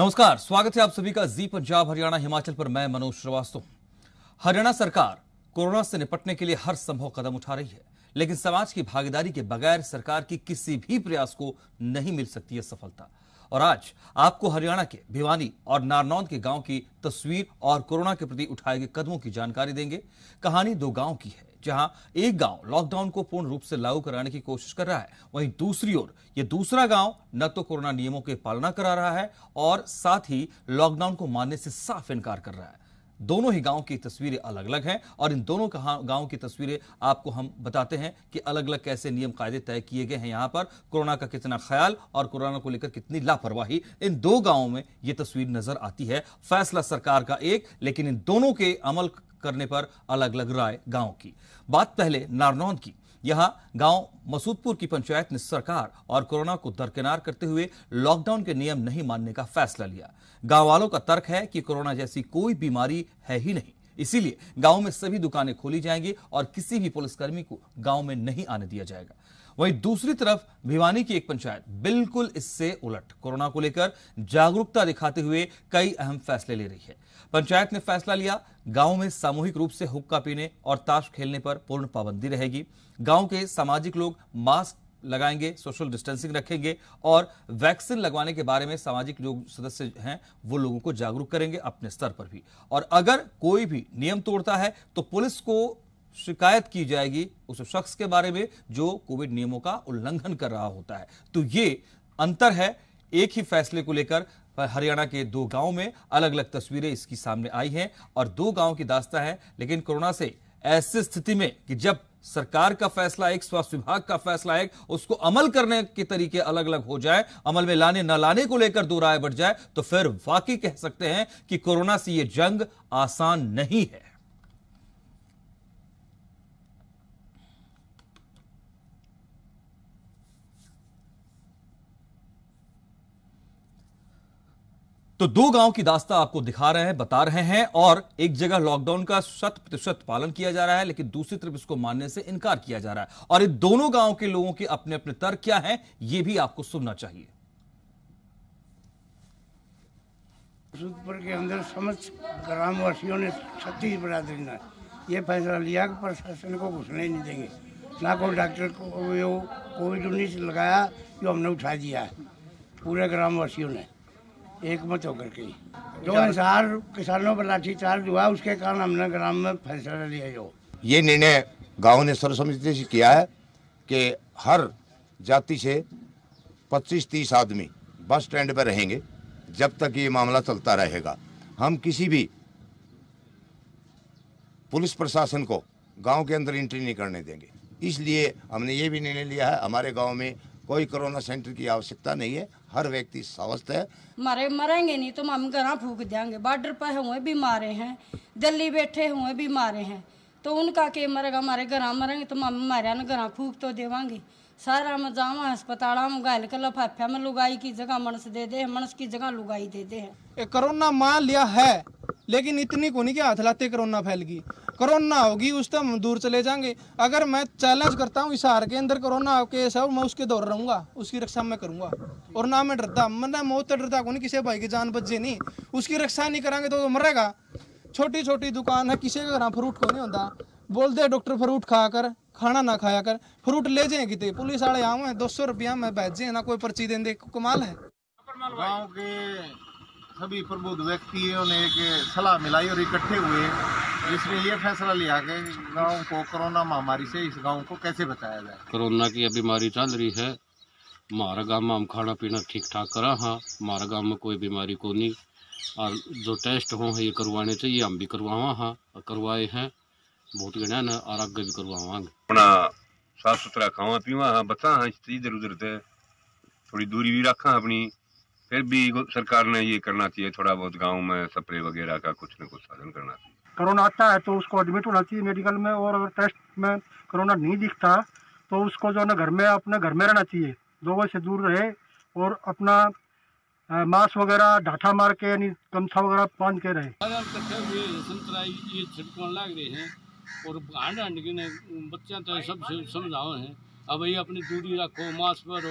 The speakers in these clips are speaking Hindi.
नमस्कार स्वागत है आप सभी का जी पंजाब हरियाणा हिमाचल पर मैं मनोज श्रीवास्तव हरियाणा सरकार कोरोना से निपटने के लिए हर संभव कदम उठा रही है लेकिन समाज की भागीदारी के बगैर सरकार की किसी भी प्रयास को नहीं मिल सकती है सफलता और आज आपको हरियाणा के भिवानी और नारनौंद के गांव की तस्वीर और कोरोना के प्रति उठाए गए कदमों की जानकारी देंगे कहानी दो गांव की है जहां एक गांव लॉकडाउन को पूर्ण रूप से लागू कराने की कोशिश कर रहा है वहीं दूसरी ओर यह दूसरा गांव न तो कोरोना नियमों की पालना करा रहा है और साथ ही लॉकडाउन को मानने से साफ इनकार कर रहा है दोनों ही गांव की तस्वीरें अलग अलग हैं और इन दोनों गांव की तस्वीरें आपको हम बताते हैं कि अलग अलग कैसे नियम कायदे तय किए गए हैं यहाँ पर कोरोना का कितना ख्याल और कोरोना को लेकर कितनी लापरवाही इन दो गांवों में ये तस्वीर नजर आती है फैसला सरकार का एक लेकिन इन दोनों के अमल करने पर अलग अलग राय गांव की बात पहले नारनौंद की यहां गांव मसूदपुर की पंचायत ने सरकार और कोरोना को दरकिनार करते हुए लॉकडाउन के नियम नहीं मानने का फैसला लिया गांव वालों का तर्क है कि कोरोना जैसी कोई बीमारी है ही नहीं इसीलिए गांव में सभी दुकानें खोली जाएंगी और किसी भी पुलिसकर्मी को गांव में नहीं आने दिया जाएगा वहीं दूसरी तरफ भिवानी की एक पंचायत बिल्कुल इससे उलट कोरोना को लेकर जागरूकता दिखाते हुए कई अहम फैसले ले रही है पंचायत ने फैसला लिया गांव में सामूहिक रूप से हुक्का पीने और ताश खेलने पर पूर्ण पाबंदी रहेगी गांव के सामाजिक लोग मास्क लगाएंगे सोशल डिस्टेंसिंग रखेंगे और वैक्सीन लगवाने के बारे में सामाजिक जो सदस्य हैं वो लोगों को जागरूक करेंगे अपने स्तर पर भी और अगर कोई भी नियम तोड़ता है तो पुलिस को शिकायत की जाएगी उस शख्स के बारे में जो कोविड नियमों का उल्लंघन कर रहा होता है तो ये अंतर है एक ही फैसले को लेकर हरियाणा के दो गांव में अलग अलग तस्वीरें इसकी सामने आई हैं और दो गांव की दास्ता है लेकिन कोरोना से ऐसी स्थिति में कि जब सरकार का फैसला एक स्वास्थ्य विभाग का फैसला एक उसको अमल करने के तरीके अलग अलग हो जाए अमल में लाने न लाने को लेकर दो राय बढ़ जाए तो फिर वाकई कह सकते हैं कि कोरोना से यह जंग आसान नहीं है तो दो गांव की दास्ता आपको दिखा रहे हैं बता रहे हैं और एक जगह लॉकडाउन का शत प्रतिशत पालन किया जा रहा है लेकिन दूसरी तरफ इसको मानने से इनकार किया जा रहा है और इन दोनों गांव के लोगों के अपने अपने तर्क क्या हैं यह भी आपको सुनना चाहिए सूदपुर के अंदर समस्त ग्रामवासियों ने छत्तीस बरादरी ने यह फैसला लिया कि प्रशासन को घुसने नहीं देंगे ना कोई डॉक्टर को कोविड उन्नीस लगाया जो हमने उठा दिया है पूरे ग्रामवासियों ने एकमत होकर के हाँ। जो अनुसार किसानों पर लाठीचार्ज हुआ उसके कारण हमने ग्राम में फैसला लिया जो ये निर्णय गाँव ने सर्वसम्मति से किया है कि हर जाति से 25-30 आदमी बस स्टैंड पर रहेंगे जब तक ये मामला चलता रहेगा हम किसी भी पुलिस प्रशासन को गांव के अंदर एंट्री नहीं करने देंगे इसलिए हमने ये भी निर्णय लिया है हमारे गांव में कोई कोरोना सेंटर की आवश्यकता नहीं है हर व्यक्ति स्वस्थ है मरे मरेंगे नहीं तो हम घर फूक देंगे बॉर्डर पर हुए भी मारे हैं दिल्ली बैठे हुए भी मारे हैं तो उनका के मरेगा हमारे घर मरेंगे तो हम मारे ना घर फूक तो देवांगे सारा में जावा अस्पताल में घायल कर लफाफे में लुगाई की जगह मनस दे दे मनस की जगह लुगाई दे दे कोरोना मान लिया है लेकिन इतनी को नहीं हाथ हथलाते कोरोना फैल गई कोरोना होगी उस टाइम हम दूर चले जाएंगे अगर मैं चैलेंज करता हूँ इशार के अंदर कोरोना केस है मैं उसके दौर रहूंगा उसकी रक्षा मैं करूंगा और ना मैं डरता मैं मौत तो डरता कौन किसी भाई की जान बचे नहीं उसकी रक्षा नहीं करेंगे तो मरेगा छोटी छोटी दुकान है किसी के घर फ्रूट को नहीं होता बोलते डॉक्टर फ्रूट खा कर खाना ना खाया कर फ्रूट ले जाए कितने पुलिस वाले आवे दो सौ रुपया में जाए ना कोई पर्ची दें दे कमाल है के सभी प्रबुद्ध व्यक्तियों ने एक सलाह मिलाई और इकट्ठे हुए जिसने ये फैसला लिया कि गांव को कोरोना महामारी से इस गांव को कैसे बचाया जाए कोरोना की बीमारी चल रही है हमारा गाँव में हम खाना पीना ठीक ठाक करा हाँ हमारा गाँव में कोई बीमारी को नहीं और जो टेस्ट हो ये करवाने चाहिए हम भी करवावा हाँ करवाए हैं बहुत गणा ने और आगे भी करवावांगे अपना साफ सुथरा खावा पीवा हाँ बचा हाँ इस इधर उधर से थोड़ी दूरी भी रखा अपनी फिर भी सरकार ने ये करना चाहिए थोड़ा बहुत गाँव में स्प्रे वगैरह का कुछ न कुछ साधन करना चाहिए कोरोना आता है तो उसको एडमिट होना चाहिए मेडिकल में और अगर टेस्ट में कोरोना नहीं दिखता तो उसको जो है ना घर में अपने घर में रहना चाहिए लोगों से दूर रहे और अपना मास्क वगैरह डाठा मार के यानी गमछा वगैरह बांध के रहे तो ये लग रहे हैं और हंड हंड के बच्चे तो सब समझाओ हैं अब ये अपनी दूरी रखो मास्क पर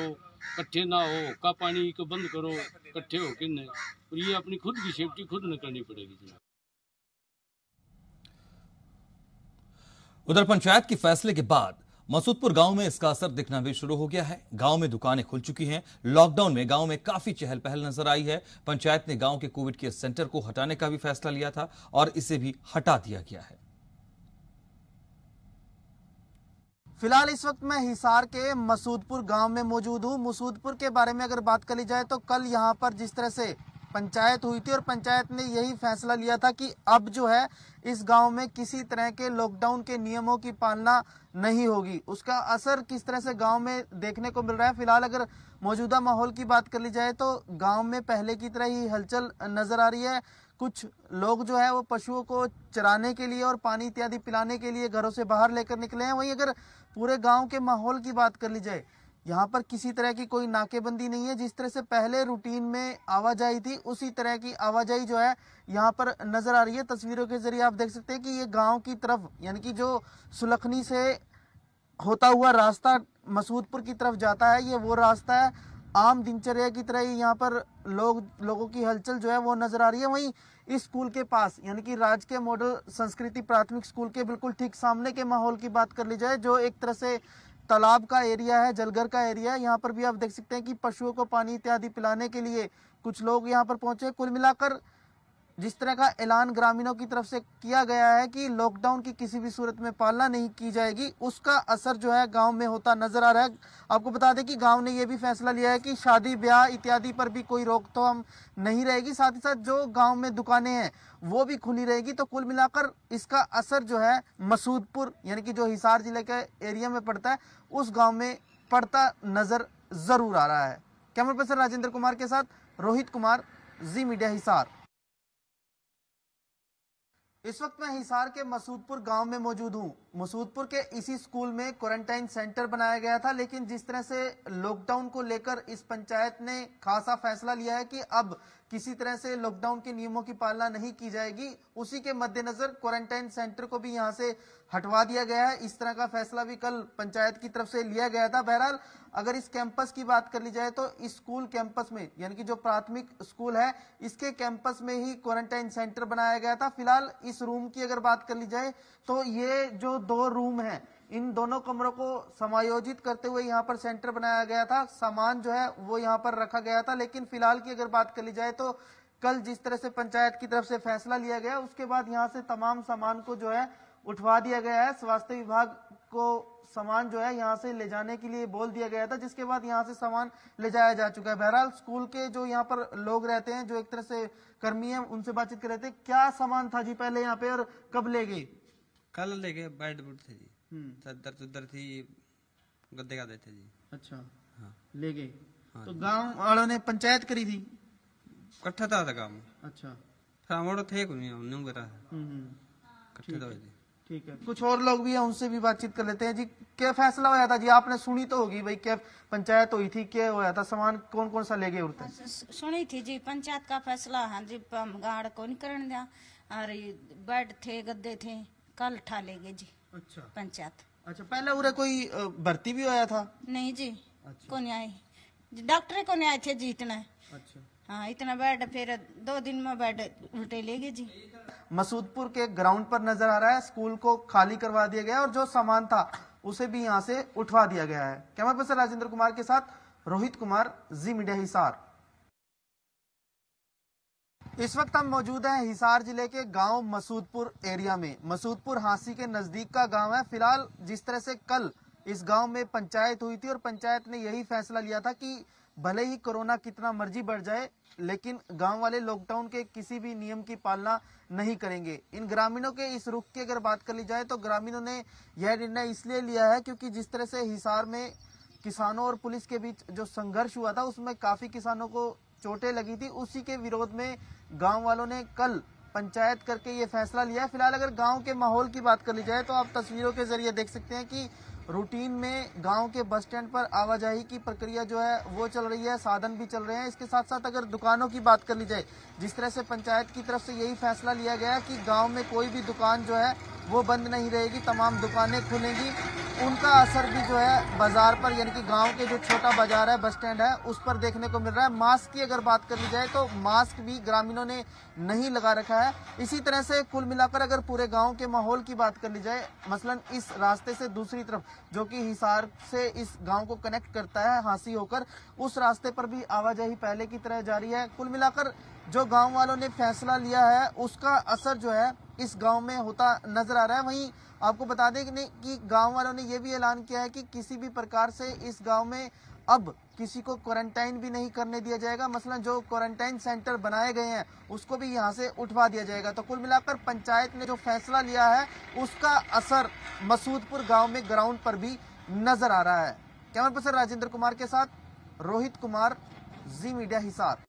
कट्ठे ना हो का पानी को बंद करो कट्ठे हो कि और ये अपनी खुद की सेफ्टी खुद न करनी पड़ेगी उधर पंचायत के फैसले के बाद मसूदपुर गांव में इसका असर दिखना भी शुरू हो गया है गांव में दुकानें खुल चुकी हैं लॉकडाउन में गांव में काफी चहल पहल नजर आई है पंचायत ने गांव के कोविड केयर सेंटर को हटाने का भी फैसला लिया था और इसे भी हटा दिया गया है फिलहाल इस वक्त मैं हिसार के मसूदपुर गांव में मौजूद हूं मसूदपुर के बारे में अगर बात करी जाए तो कल यहां पर जिस तरह से पंचायत हुई थी और पंचायत ने यही फैसला लिया था कि अब जो है इस गांव में किसी तरह के लॉकडाउन के नियमों की पालना नहीं होगी उसका असर किस तरह से गांव में देखने को मिल रहा है फिलहाल अगर मौजूदा माहौल की बात कर ली जाए तो गांव में पहले की तरह ही हलचल नजर आ रही है कुछ लोग जो है वो पशुओं को चराने के लिए और पानी इत्यादि पिलाने के लिए घरों से बाहर लेकर निकले हैं वहीं अगर पूरे गांव के माहौल की बात कर ली जाए यहाँ पर किसी तरह की कोई नाकेबंदी नहीं है जिस तरह से पहले रूटीन में आवाजाही थी उसी तरह की आवाजाही जो है यहाँ पर नज़र आ रही है तस्वीरों के जरिए आप देख सकते हैं कि ये गांव की तरफ यानी कि जो सुलखनी से होता हुआ रास्ता मसूदपुर की तरफ जाता है ये वो रास्ता है आम दिनचर्या की तरह ही यहाँ पर लोग लोगों की हलचल जो है वो नजर आ रही है वहीं इस स्कूल के पास यानी कि राज के मॉडल संस्कृति प्राथमिक स्कूल के बिल्कुल ठीक सामने के माहौल की बात कर ली जाए जो एक तरह से तालाब का एरिया है जलघर का एरिया है यहाँ पर भी आप देख सकते हैं कि पशुओं को पानी इत्यादि पिलाने के लिए कुछ लोग यहाँ पर पहुंचे कुल मिलाकर जिस तरह का ऐलान ग्रामीणों की तरफ से किया गया है कि लॉकडाउन की किसी भी सूरत में पालना नहीं की जाएगी उसका असर जो है गांव में होता नजर आ रहा है आपको बता दें कि गांव ने यह भी फैसला लिया है कि शादी ब्याह इत्यादि पर भी कोई रोक तो हम नहीं रहेगी साथ ही साथ जो गाँव में दुकानें हैं वो भी खुली रहेगी तो कुल मिलाकर इसका असर जो है मसूदपुर यानी कि जो हिसार जिले के एरिया में पड़ता है उस गाँव में पड़ता नजर जरूर आ रहा है कैमरा पर्सन राजेंद्र कुमार के साथ रोहित कुमार जी मीडिया हिसार इस वक्त मैं हिसार के मसूदपुर गांव में मौजूद हूं मसूदपुर के इसी स्कूल में क्वारंटाइन सेंटर बनाया गया था लेकिन जिस तरह से लॉकडाउन को लेकर इस पंचायत ने खासा फैसला लिया है कि अब किसी तरह से लॉकडाउन के नियमों की पालना नहीं की जाएगी उसी के मद्देनजर क्वारंटाइन सेंटर को भी यहाँ से हटवा दिया गया है इस तरह का फैसला भी कल पंचायत की तरफ से लिया गया था बहरहाल अगर इस कैंपस की बात कर ली जाए तो इस स्कूल कैंपस में यानी कि जो प्राथमिक स्कूल है इसके कैंपस में ही क्वारंटाइन सेंटर बनाया गया था फिलहाल इस रूम की अगर बात कर ली जाए तो ये जो दो रूम है इन दोनों कमरों को समायोजित करते हुए यहाँ पर सेंटर बनाया गया था सामान जो है वो यहाँ पर रखा गया था लेकिन फिलहाल की अगर बात कर ली जाए तो कल जिस तरह से पंचायत की तरफ से फैसला लिया गया उसके बाद यहाँ से तमाम सामान को जो है उठवा दिया गया है स्वास्थ्य विभाग को सामान जो है यहाँ से ले जाने के लिए बोल दिया गया था जिसके बाद यहाँ से सामान ले जाया जा चुका है बहरहाल स्कूल के जो यहाँ पर लोग रहते हैं जो एक तरह से कर्मी है उनसे बातचीत कर रहे थे क्या सामान था जी पहले यहाँ पे और कब ले गए कल ले गए बैट बुट थे जी चद्दर हम्म। चद्दर थी गद्दे का देते जी अच्छा हाँ ले गए हाँ तो गांव वालों ने पंचायत करी थी इकट्ठा था, था गांव अच्छा फिर थे कोई करा हम्म, हम्म। तो ठीक है कुछ और लोग भी हैं उनसे भी बातचीत कर लेते हैं जी क्या फैसला हुआ था जी आपने सुनी तो होगी भाई क्या पंचायत हुई थी क्या हुआ था सामान कौन कौन सा ले गए उड़ते हाँ, सुनी थी जी पंचायत का फैसला है हाँ जी हम गाड़ कौन नहीं करने दिया अरे बेड थे गद्दे थे कल ठा ले गए जी अच्छा पंचायत अच्छा पहले उरे कोई भर्ती भी होया था नहीं जी अच्छा। को नहीं आई डॉक्टर को नहीं आए थे जी इतना अच्छा हाँ इतना बेड फिर दो दिन में बेड उल्टे ले गए जी मसूदपुर के ग्राउंड पर नजर आ रहा है स्कूल को खाली करवा दिया गया और जो सामान था उसे भी यहाँ से उठवा दिया गया है कैमरा पर्सन राजेंद्र कुमार के साथ रोहित कुमार जी मीडिया हिसार इस वक्त हम मौजूद हैं हिसार जिले के गांव मसूदपुर एरिया में मसूदपुर हांसी के नजदीक का गांव है फिलहाल जिस तरह से कल इस गांव में पंचायत हुई थी और पंचायत ने यही फैसला लिया था कि भले ही कोरोना कितना मर्जी बढ़ जाए लेकिन गांव वाले लॉकडाउन के किसी भी नियम की पालना नहीं करेंगे इन ग्रामीणों के इस रुख की अगर बात कर ली जाए तो ग्रामीणों ने यह निर्णय इसलिए लिया है क्योंकि जिस तरह से हिसार में किसानों और पुलिस के बीच जो संघर्ष हुआ था उसमें काफी किसानों को चोटें लगी थी उसी के विरोध में गांव वालों ने कल पंचायत करके ये फैसला लिया है फिलहाल अगर गांव के माहौल की बात कर ली जाए तो आप तस्वीरों के जरिए देख सकते हैं कि रूटीन में गांव के बस स्टैंड पर आवाजाही की प्रक्रिया जो है वो चल रही है साधन भी चल रहे हैं इसके साथ साथ अगर दुकानों की बात कर ली जाए जिस तरह से पंचायत की तरफ से यही फैसला लिया गया कि गांव में कोई भी दुकान जो है वो बंद नहीं रहेगी तमाम दुकानें खुलेंगी उनका असर भी जो है बाजार पर यानी कि गांव के जो छोटा बाजार है बस स्टैंड है उस पर देखने को मिल रहा है मास्क की अगर बात कर ली जाए तो मास्क भी ग्रामीणों ने नहीं लगा रखा है इसी तरह से कुल मिलाकर अगर पूरे गांव के माहौल की बात कर ली जाए मसलन इस रास्ते से दूसरी तरफ जो कि हिसार से इस गाँव को कनेक्ट करता है हाँसी होकर उस रास्ते पर भी आवाजाही पहले की तरह जारी है कुल मिलाकर जो गांव वालों ने फैसला लिया है उसका असर जो है इस गांव में होता नजर आ रहा है वहीं आपको बता दें कि गांव वालों ने यह भी ऐलान किया है कि किसी भी प्रकार से इस गांव में अब किसी को क्वारंटाइन भी नहीं करने दिया जाएगा मसलन जो क्वारंटाइन सेंटर बनाए गए हैं उसको भी यहाँ से उठवा दिया जाएगा तो कुल मिलाकर पंचायत ने जो फैसला लिया है उसका असर मसूदपुर गाँव में ग्राउंड पर भी नजर आ रहा है कैमरा पर्सन राजेंद्र कुमार के साथ रोहित कुमार जी मीडिया हिसार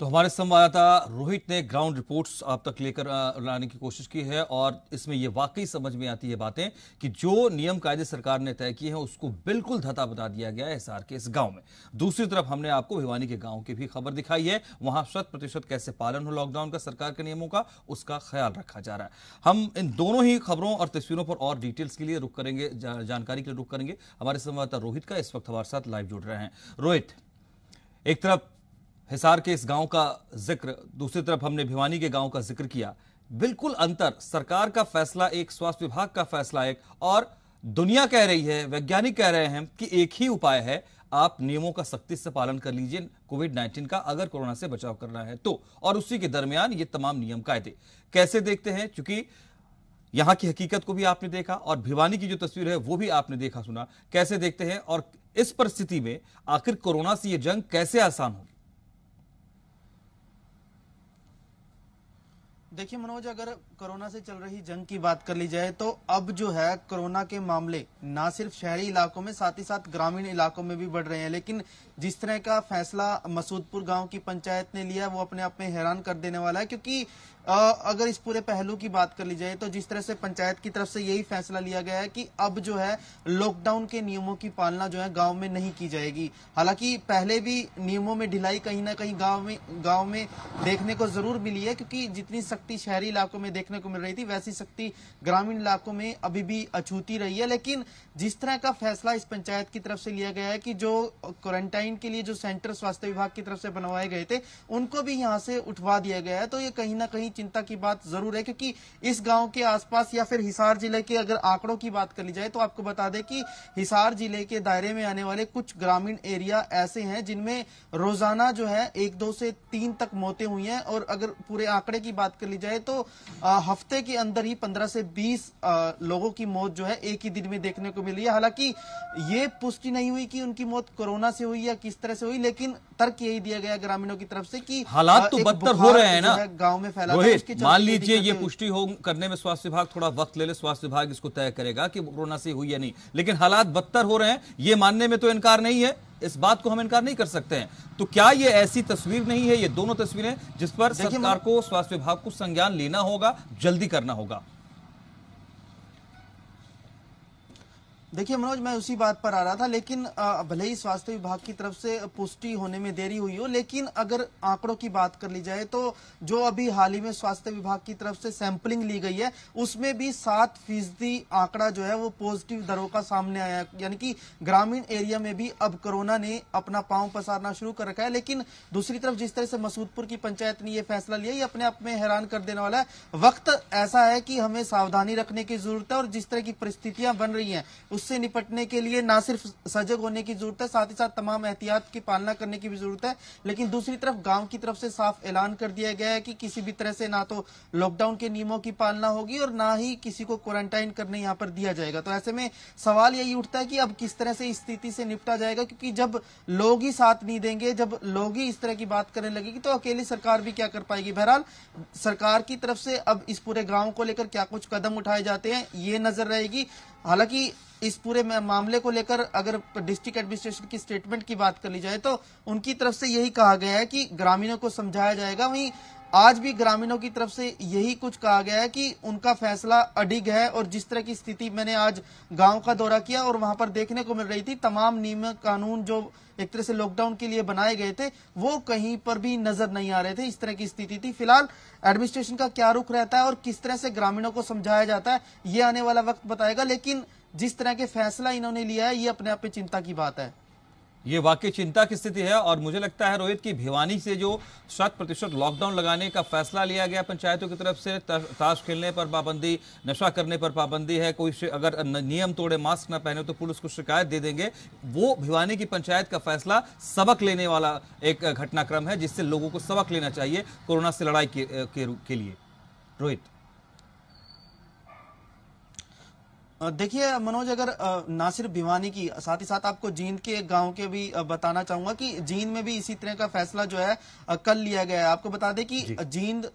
तो हमारे संवाददाता रोहित ने ग्राउंड रिपोर्ट्स आप तक लेकर लाने की कोशिश की है और इसमें यह वाकई समझ में आती है बातें कि जो नियम कायदे सरकार ने तय किए हैं उसको बिल्कुल धता बता दिया गया है एसआर के इस गांव में दूसरी तरफ हमने आपको भिवानी के गांव की भी खबर दिखाई है वहां शत प्रतिशत कैसे पालन हो लॉकडाउन का सरकार के नियमों का उसका ख्याल रखा जा रहा है हम इन दोनों ही खबरों और तस्वीरों पर और डिटेल्स के लिए रुख करेंगे जानकारी के लिए रुख करेंगे हमारे संवाददाता रोहित का इस वक्त हमारे साथ लाइव जुड़ रहे हैं रोहित एक तरफ हिसार के इस गांव का जिक्र दूसरी तरफ हमने भिवानी के गांव का जिक्र किया बिल्कुल अंतर सरकार का फैसला एक स्वास्थ्य विभाग का फैसला एक और दुनिया कह रही है वैज्ञानिक कह रहे हैं कि एक ही उपाय है आप नियमों का सख्ती से पालन कर लीजिए कोविड 19 का अगर कोरोना से बचाव करना है तो और उसी के दरमियान ये तमाम नियम कायदे कैसे देखते हैं क्योंकि यहां की हकीकत को भी आपने देखा और भिवानी की जो तस्वीर है वो भी आपने देखा सुना कैसे देखते हैं और इस परिस्थिति में आखिर कोरोना से ये जंग कैसे आसान होगी देखिए मनोज अगर कोरोना से चल रही जंग की बात कर ली जाए तो अब जो है कोरोना के मामले ना सिर्फ शहरी इलाकों में साथ ही साथ ग्रामीण इलाकों में भी बढ़ रहे हैं लेकिन जिस तरह का फैसला मसूदपुर गांव की पंचायत ने लिया वो अपने आप में हैरान कर देने वाला है क्योंकि अगर इस पूरे पहलू की बात कर ली जाए तो जिस तरह से पंचायत की तरफ से यही फैसला लिया गया है कि अब जो है लॉकडाउन के नियमों की पालना जो है गांव में नहीं की जाएगी हालांकि पहले भी नियमों में ढिलाई कहीं ना कहीं गांव में गांव में देखने को जरूर मिली है क्योंकि जितनी सख्त शक्ति शहरी इलाकों में देखने को मिल रही थी वैसी शक्ति ग्रामीण इलाकों में अभी भी अछूती रही है लेकिन जिस तरह का फैसला इस पंचायत की तरफ से लिया गया है कि जो क्वारंटाइन के लिए जो सेंटर स्वास्थ्य विभाग की तरफ से बनवाए गए थे उनको भी यहाँ से उठवा दिया गया है तो ये कहीं ना कहीं चिंता की बात जरूर है क्योंकि इस गाँव के आसपास या फिर हिसार जिले के अगर आंकड़ों की बात कर ली जाए तो आपको बता दें कि हिसार जिले के दायरे में आने वाले कुछ ग्रामीण एरिया ऐसे हैं जिनमें रोजाना जो है एक दो से तीन तक मौतें हुई हैं और अगर पूरे आंकड़े की बात कर ली ली जाए तो आ, हफ्ते के अंदर ही 15 से 20 आ, लोगों की मौत जो है एक ही दिन में देखने को मिली है हालांकि ये पुष्टि नहीं हुई कि उनकी मौत कोरोना से हुई या किस तरह से हुई लेकिन तर्क यही दिया गया ग्रामीणों की तरफ से कि हालात तो बदतर हो रहे हैं ना गाँव में फैला मान लीजिए ये पुष्टि हो करने में स्वास्थ्य विभाग थोड़ा वक्त ले ले स्वास्थ्य विभाग इसको तय करेगा कि कोरोना से हुई या नहीं लेकिन हालात बदतर हो रहे हैं ये मानने में तो इनकार नहीं है इस बात को हम इनकार नहीं कर सकते हैं तो क्या ये ऐसी तस्वीर नहीं है ये दोनों तस्वीरें जिस पर सरकार को स्वास्थ्य विभाग को संज्ञान लेना होगा जल्दी करना होगा देखिए मनोज मैं उसी बात पर आ रहा था लेकिन भले ही स्वास्थ्य विभाग की तरफ से पुष्टि होने में देरी हुई हो लेकिन अगर आंकड़ों की बात कर ली जाए तो जो अभी हाल ही में स्वास्थ्य विभाग की तरफ से सैंपलिंग ली गई है उसमें भी सात फीसदी आंकड़ा जो है वो पॉजिटिव दरों का सामने आया यानी कि ग्रामीण एरिया में भी अब कोरोना ने अपना पांव पसारना शुरू कर रखा है लेकिन दूसरी तरफ जिस तरह से मसूदपुर की पंचायत ने यह फैसला लिया ये अपने आप में हैरान कर देने वाला है वक्त ऐसा है कि हमें सावधानी रखने की जरूरत है और जिस तरह की परिस्थितियां बन रही है उससे निपटने के लिए ना सिर्फ सजग होने की जरूरत है साथ ही साथ तमाम एहतियात की पालना करने की भी जरूरत है लेकिन दूसरी तरफ गांव की तरफ से साफ ऐलान कर दिया गया है कि किसी भी तरह से ना तो लॉकडाउन के नियमों की पालना होगी और ना ही किसी को क्वारंटाइन करने यहाँ पर दिया जाएगा तो ऐसे में सवाल यही उठता है कि अब किस तरह से स्थिति से निपटा जाएगा क्योंकि जब लोग ही साथ नहीं देंगे जब लोग ही इस तरह की बात करने लगेगी तो अकेली सरकार भी क्या कर पाएगी बहरहाल सरकार की तरफ से अब इस पूरे गाँव को लेकर क्या कुछ कदम उठाए जाते हैं ये नजर रहेगी हालांकि इस पूरे मामले को लेकर अगर डिस्ट्रिक्ट एडमिनिस्ट्रेशन की स्टेटमेंट की बात कर ली जाए तो उनकी तरफ से यही कहा गया है कि ग्रामीणों को समझाया जाएगा वहीं आज भी ग्रामीणों की तरफ से यही कुछ कहा गया है कि उनका फैसला अडिग है और जिस तरह की स्थिति मैंने आज गांव का दौरा किया और वहां पर देखने को मिल रही थी तमाम नियम कानून जो एक तरह से लॉकडाउन के लिए बनाए गए थे वो कहीं पर भी नजर नहीं आ रहे थे इस तरह की स्थिति थी फिलहाल एडमिनिस्ट्रेशन का क्या रुख रहता है और किस तरह से ग्रामीणों को समझाया जाता है ये आने वाला वक्त बताएगा लेकिन जिस तरह के फैसला इन्होंने लिया है ये अपने आप पे चिंता की बात है ये वाकई चिंता की स्थिति है और मुझे लगता है रोहित की भिवानी से जो शत प्रतिशत लॉकडाउन लगाने का फैसला लिया गया पंचायतों की तरफ से ताश खेलने पर पाबंदी नशा करने पर पाबंदी है कोई अगर नियम तोड़े मास्क ना पहने तो पुलिस को शिकायत दे देंगे वो भिवानी की पंचायत का फैसला सबक लेने वाला एक घटनाक्रम है जिससे लोगों को सबक लेना चाहिए कोरोना से लड़ाई के, के, के लिए रोहित देखिए मनोज अगर ना सिर्फ भिवानी की साथ ही साथ आपको जींद के गांव के भी बताना चाहूंगा कि जींद में भी इसी तरह का फैसला जो है कल लिया गया है आपको बता दें कि जींद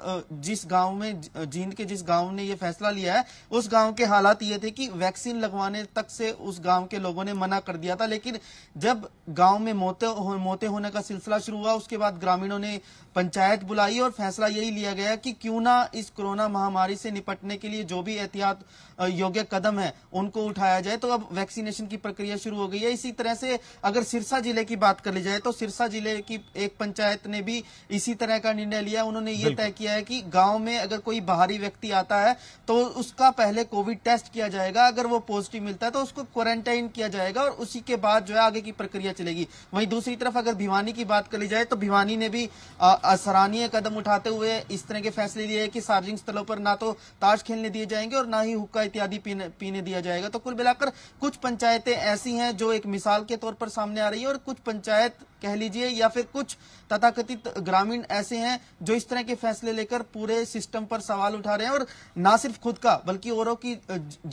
जिस गांव में जींद के जिस गांव ने ये फैसला लिया है उस गांव के हालात ये थे कि वैक्सीन लगवाने तक से उस गांव के लोगों ने मना कर दिया था लेकिन जब गाँव में मौतें हो, होने का सिलसिला शुरू हुआ उसके बाद ग्रामीणों ने पंचायत बुलाई और फैसला यही लिया गया कि क्यों ना इस कोरोना महामारी से निपटने के लिए जो भी एहतियात योग्य कदम है हैं उनको उठाया जाए तो अब वैक्सीनेशन की प्रक्रिया शुरू हो गई है इसी तरह से अगर सिरसा जिले की बात कर ली जाए तो सिरसा जिले की एक पंचायत ने भी इसी तरह का निर्णय लिया उन्होंने ये तय किया है कि गांव में अगर कोई बाहरी व्यक्ति आता है तो उसका पहले कोविड टेस्ट किया जाएगा अगर वो पॉजिटिव मिलता है तो उसको क्वारंटाइन किया जाएगा और उसी के बाद जो है आगे की प्रक्रिया चलेगी वही दूसरी तरफ अगर भिवानी की बात कर ली जाए तो भिवानी ने भी सराहनीय कदम उठाते हुए इस तरह के फैसले लिए कि सार्वजनिक स्थलों पर ना तो ताश खेलने दिए जाएंगे और ना ही हुक्का इत्यादि पीने में दिया जाएगा तो कुल मिलाकर कुछ पंचायतें ऐसी हैं जो एक मिसाल के तौर पर सामने आ रही है और कुछ पंचायत कह लीजिए या फिर कुछ तथाकथित ग्रामीण ऐसे हैं जो इस तरह के फैसले लेकर पूरे सिस्टम पर सवाल उठा रहे हैं और ना सिर्फ खुद का बल्कि औरों की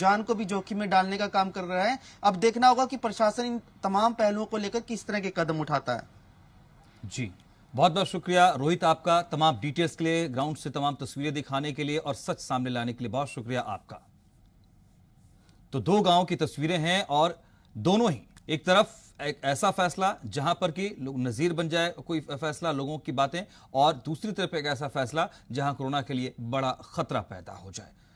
जान को भी जोखिम में डालने का काम कर रहा है अब देखना होगा कि प्रशासन इन तमाम पहलुओं को लेकर किस तरह के कदम उठाता है जी बहुत बहुत शुक्रिया रोहित आपका तमाम डिटेल्स के लिए ग्राउंड से तमाम तस्वीरें दिखाने के लिए और सच सामने लाने के लिए बहुत शुक्रिया आपका तो दो गांव की तस्वीरें हैं और दोनों ही एक तरफ एक ऐसा फैसला जहां पर कि नजीर बन जाए कोई फैसला लोगों की बातें और दूसरी तरफ एक ऐसा फैसला जहां कोरोना के लिए बड़ा खतरा पैदा हो जाए